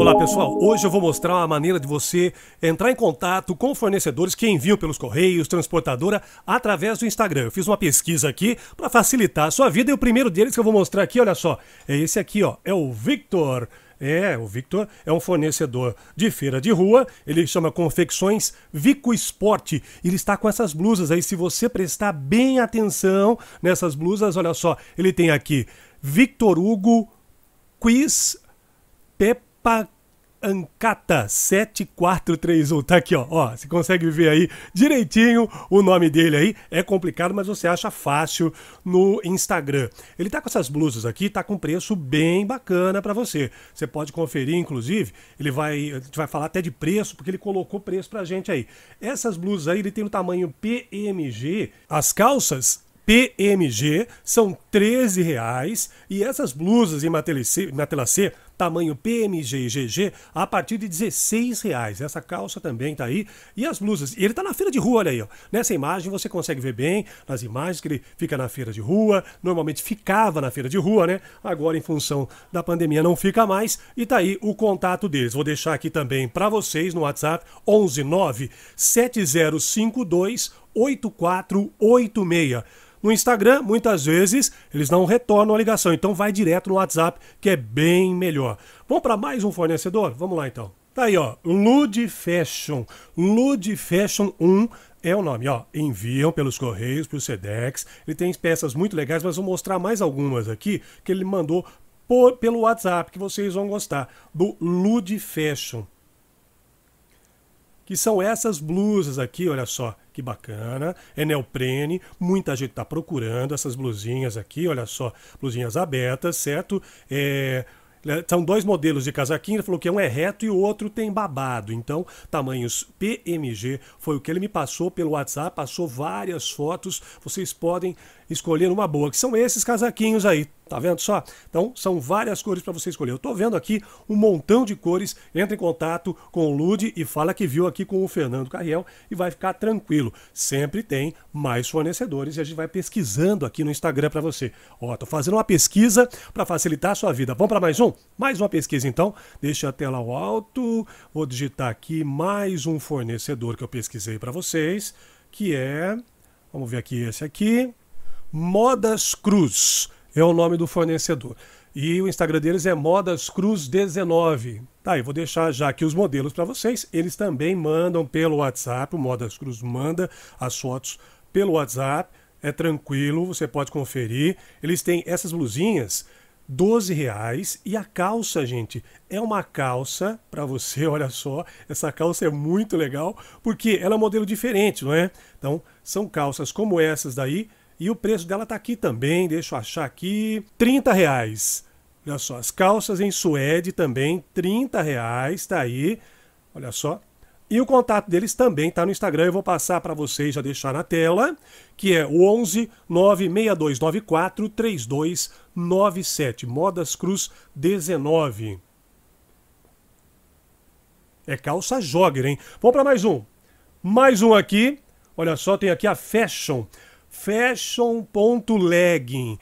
Olá pessoal, hoje eu vou mostrar uma maneira de você entrar em contato com fornecedores que enviam pelos correios, transportadora, através do Instagram. Eu fiz uma pesquisa aqui para facilitar a sua vida e o primeiro deles que eu vou mostrar aqui, olha só, é esse aqui, ó, é o Victor. É, o Victor é um fornecedor de feira de rua, ele chama Confecções Vico Esporte. Ele está com essas blusas aí, se você prestar bem atenção nessas blusas, olha só, ele tem aqui Victor Hugo Quiz Pepe Pa Ancata 7431. Tá aqui, ó. ó. Você consegue ver aí direitinho o nome dele aí. É complicado, mas você acha fácil no Instagram. Ele tá com essas blusas aqui, tá com preço bem bacana para você. Você pode conferir, inclusive. Ele vai. A gente vai falar até de preço, porque ele colocou preço pra gente aí. Essas blusas aí, ele tem o tamanho PMG. As calças PMG são R$ 13,00 e essas blusas em matela C, tamanho PMG e GG a partir de R$ 16,00. Essa calça também tá aí e as blusas. E ele tá na feira de rua, olha aí. Ó. Nessa imagem você consegue ver bem nas imagens que ele fica na feira de rua, normalmente ficava na feira de rua, né? Agora em função da pandemia não fica mais e tá aí o contato deles. Vou deixar aqui também para vocês no WhatsApp 119 7052 8486. No Instagram, muitas vezes, eles não retornam a ligação, então vai direto no WhatsApp, que é bem melhor. Vamos para mais um fornecedor? Vamos lá então. Tá aí, ó, Lude Fashion. Lude Fashion 1 é o nome, ó. Enviam pelos correios, pro Sedex. Ele tem peças muito legais, mas vou mostrar mais algumas aqui que ele mandou por, pelo WhatsApp, que vocês vão gostar, do Lude Fashion que são essas blusas aqui, olha só, que bacana. É neoprene, muita gente tá procurando essas blusinhas aqui, olha só, blusinhas abertas, certo? É, são dois modelos de casaquinho, ele falou que um é reto e o outro tem babado. Então, tamanhos PMG foi o que ele me passou pelo WhatsApp, passou várias fotos. Vocês podem escolher uma boa, que são esses casaquinhos aí, tá vendo só? Então são várias cores para você escolher. Eu tô vendo aqui um montão de cores. Entra em contato com o Lude e fala que viu aqui com o Fernando Carriel e vai ficar tranquilo. Sempre tem mais fornecedores e a gente vai pesquisando aqui no Instagram para você. Ó, tô fazendo uma pesquisa para facilitar a sua vida. Vamos para mais um? Mais uma pesquisa então. Deixa a tela ao alto. Vou digitar aqui mais um fornecedor que eu pesquisei para vocês, que é Vamos ver aqui esse aqui. Modas Cruz é o nome do fornecedor. E o Instagram deles é Modas Cruz 19. Tá, eu vou deixar já aqui os modelos para vocês. Eles também mandam pelo WhatsApp, o Modas Cruz manda as fotos pelo WhatsApp. É tranquilo, você pode conferir. Eles têm essas blusinhas 12 reais e a calça, gente, é uma calça para você, olha só, essa calça é muito legal porque ela é um modelo diferente, não é? Então, são calças como essas daí, e o preço dela tá aqui também, deixa eu achar aqui, 30 reais. Olha só, as calças em suede também, 30 reais, tá aí. Olha só. E o contato deles também está no Instagram, eu vou passar para vocês, já deixar na tela, que é o 11 96294 3297, Modas Cruz 19. É calça jogger, hein? Vamos para mais um. Mais um aqui. Olha só, tem aqui a Fashion fashion.legging.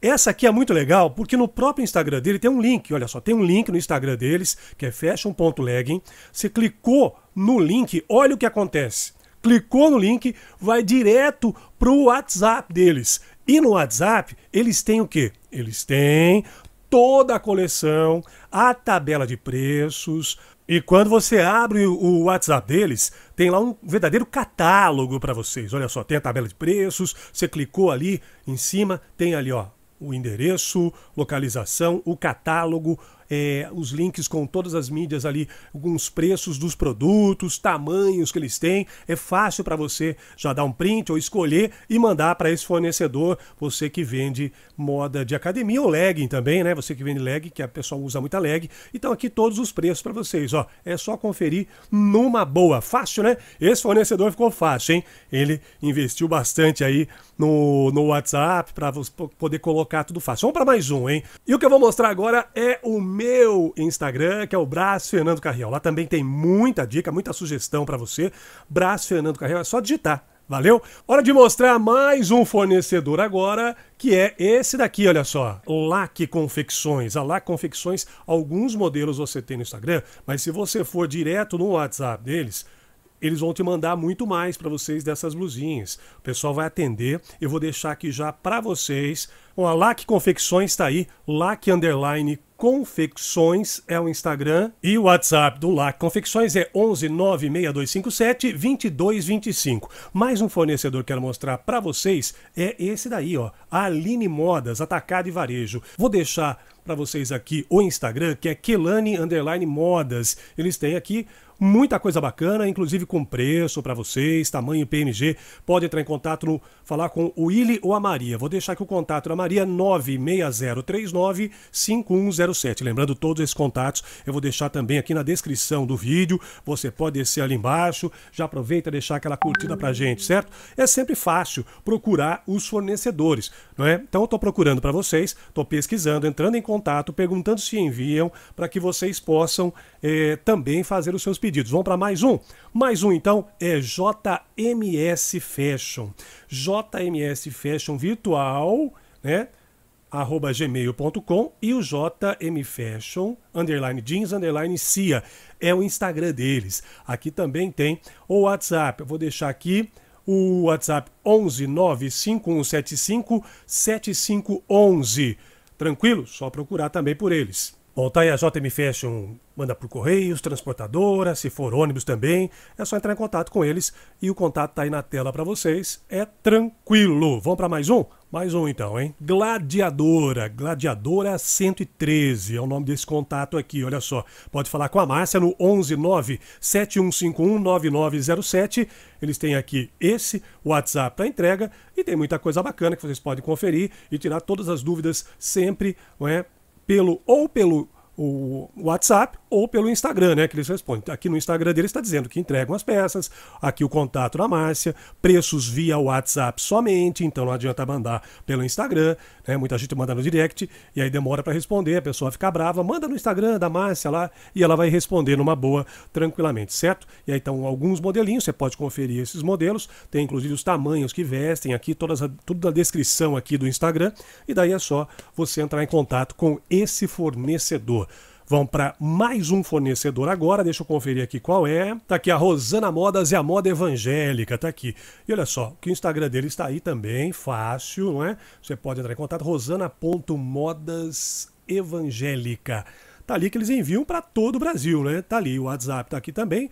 Essa aqui é muito legal porque no próprio Instagram dele tem um link. Olha só, tem um link no Instagram deles que é fashion.legging. Você clicou no link, olha o que acontece. Clicou no link, vai direto pro WhatsApp deles. E no WhatsApp eles têm o quê? Eles têm toda a coleção, a tabela de preços, e quando você abre o WhatsApp deles, tem lá um verdadeiro catálogo para vocês. Olha só, tem a tabela de preços, você clicou ali em cima, tem ali ó, o endereço, localização, o catálogo, é, os links com todas as mídias ali, alguns preços dos produtos, tamanhos que eles têm. É fácil para você já dar um print ou escolher e mandar para esse fornecedor, você que vende moda de academia ou legging também, né? Você que vende leg, que a pessoa usa muita leg. Então aqui todos os preços para vocês, ó. É só conferir numa boa. Fácil, né? Esse fornecedor ficou fácil, hein? Ele investiu bastante aí no, no WhatsApp para poder colocar tudo fácil. Vamos para mais um, hein? E o que eu vou mostrar agora é o meu Instagram, que é o Braço Fernando Carriel. Lá também tem muita dica, muita sugestão para você. Braço Fernando Carriel, é só digitar. Valeu? Hora de mostrar mais um fornecedor agora, que é esse daqui, olha só. LAC Confecções. A LAC Confecções, alguns modelos você tem no Instagram, mas se você for direto no WhatsApp deles, eles vão te mandar muito mais para vocês dessas blusinhas. O pessoal vai atender. Eu vou deixar aqui já para vocês Bom, a LAC Confecções está aí, LAC Underline Confecções é o Instagram e o WhatsApp do LAC Confecções é 11 96257 2225. Mais um fornecedor que quero mostrar para vocês é esse daí, ó, a Aline Modas, Atacado e Varejo. Vou deixar para vocês aqui o Instagram, que é Kelane Underline Modas. Eles têm aqui muita coisa bacana, inclusive com preço para vocês, tamanho PMG. Pode entrar em contato, no, falar com o Willi ou a Maria. Vou deixar aqui o contato da Maria Maria 96039 5107. Lembrando todos esses contatos, eu vou deixar também aqui na descrição do vídeo. Você pode descer ali embaixo, já aproveita deixar aquela curtida pra gente, certo? É sempre fácil procurar os fornecedores, não é? Então eu tô procurando para vocês, tô pesquisando, entrando em contato, perguntando se enviam para que vocês possam eh, também fazer os seus pedidos. Vamos para mais um? Mais um então é JMS Fashion. JMS Fashion Virtual né? arroba gmail.com e o jmfashion, underline jeans, underline cia. É o Instagram deles. Aqui também tem o WhatsApp. Eu vou deixar aqui o WhatsApp 11 95175 7511. Tranquilo? Só procurar também por eles. Bom, tá aí a JM Fashion, manda por correios, transportadora, se for ônibus também, é só entrar em contato com eles e o contato tá aí na tela para vocês. É tranquilo. Vamos para mais um? Mais um então, hein? Gladiadora, Gladiadora 113 é o nome desse contato aqui, olha só. Pode falar com a Márcia no 119 7151 9907. Eles têm aqui esse WhatsApp para entrega e tem muita coisa bacana que vocês podem conferir e tirar todas as dúvidas sempre, não é? Pelo ou pelo o WhatsApp ou pelo Instagram, né? Que eles respondem. Aqui no Instagram dele está dizendo que entregam as peças, aqui o contato da Márcia, preços via WhatsApp somente, então não adianta mandar pelo Instagram, né? Muita gente manda no direct e aí demora para responder, a pessoa fica brava, manda no Instagram da Márcia lá e ela vai responder numa boa, tranquilamente, certo? E aí estão alguns modelinhos, você pode conferir esses modelos, tem inclusive os tamanhos que vestem aqui, todas a, tudo na descrição aqui do Instagram, e daí é só você entrar em contato com esse fornecedor. Vão para mais um fornecedor agora, deixa eu conferir aqui qual é. Tá aqui a Rosana Modas e a Moda Evangélica, tá aqui. E olha só, que o Instagram dele está aí também, fácil, não é? Você pode entrar em contato, rosana.modasevangélica. Tá ali que eles enviam para todo o Brasil, né? Tá ali, o WhatsApp tá aqui também,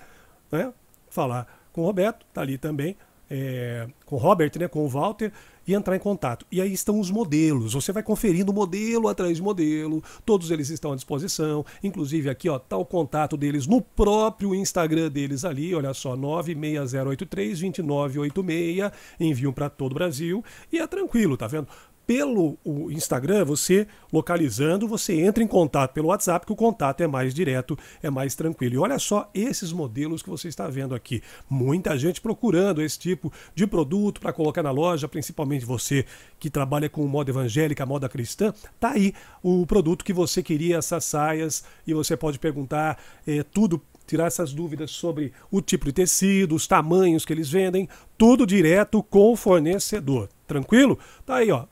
né? Falar com o Roberto, tá ali também, é, com o Robert, né? Com o Walter e entrar em contato. E aí estão os modelos. Você vai conferindo modelo atrás de modelo, todos eles estão à disposição. Inclusive aqui, ó, tá o contato deles no próprio Instagram deles ali, olha só, 96083 2986, enviam para todo o Brasil e é tranquilo, tá vendo? pelo Instagram, você localizando, você entra em contato pelo WhatsApp, que o contato é mais direto, é mais tranquilo. E olha só esses modelos que você está vendo aqui. Muita gente procurando esse tipo de produto para colocar na loja, principalmente você que trabalha com moda evangélica, moda cristã. Tá aí o produto que você queria, essas saias, e você pode perguntar é, tudo tirar essas dúvidas sobre o tipo de tecido, os tamanhos que eles vendem, tudo direto com o fornecedor. Tranquilo? Tá aí, ó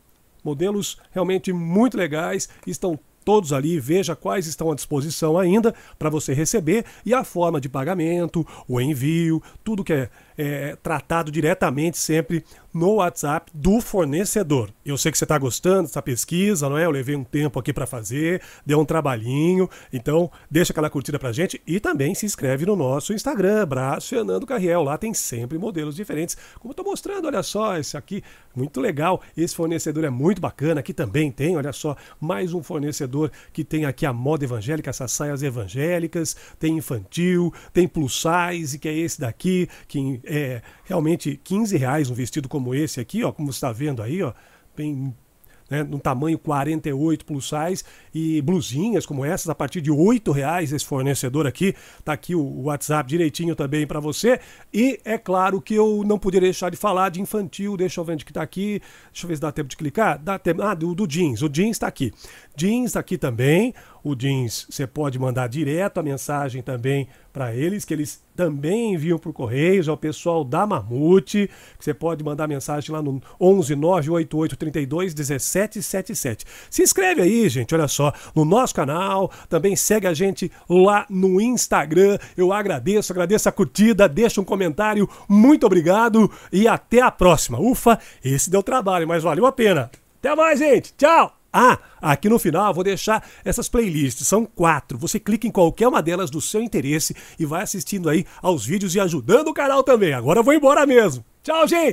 modelos realmente muito legais, estão todos ali, veja quais estão à disposição ainda para você receber e a forma de pagamento, o envio, tudo que é é, tratado diretamente sempre no WhatsApp do fornecedor. Eu sei que você está gostando dessa pesquisa, não é? Eu levei um tempo aqui para fazer, deu um trabalhinho, então deixa aquela curtida para gente e também se inscreve no nosso Instagram, Abraço, Fernando Carriel. Lá tem sempre modelos diferentes, como eu estou mostrando, olha só, esse aqui, muito legal. Esse fornecedor é muito bacana, aqui também tem, olha só, mais um fornecedor que tem aqui a moda evangélica, essas saias evangélicas, tem infantil, tem plus size, que é esse daqui, que é, realmente 15 reais um vestido como esse aqui, ó, como está vendo aí, ó, bem né, num tamanho 48 plus size e blusinhas como essas a partir de oito reais esse fornecedor aqui tá aqui o WhatsApp direitinho também para você e é claro que eu não poderia deixar de falar de infantil deixa eu ver onde que tá aqui deixa eu ver se dá tempo de clicar dá tempo ah do, do jeans o jeans está aqui jeans tá aqui também o jeans você pode mandar direto a mensagem também para eles que eles também enviam por Correios, ao pessoal da Mamute, que você pode mandar mensagem lá no 11 988 32 1777. Se inscreve aí, gente, olha só, no nosso canal, também segue a gente lá no Instagram. Eu agradeço, agradeço a curtida, deixa um comentário, muito obrigado e até a próxima. Ufa, esse deu trabalho, mas valeu a pena. Até mais, gente. Tchau! Ah, aqui no final vou deixar essas playlists, são quatro. Você clica em qualquer uma delas do seu interesse e vai assistindo aí aos vídeos e ajudando o canal também. Agora eu vou embora mesmo. Tchau, gente!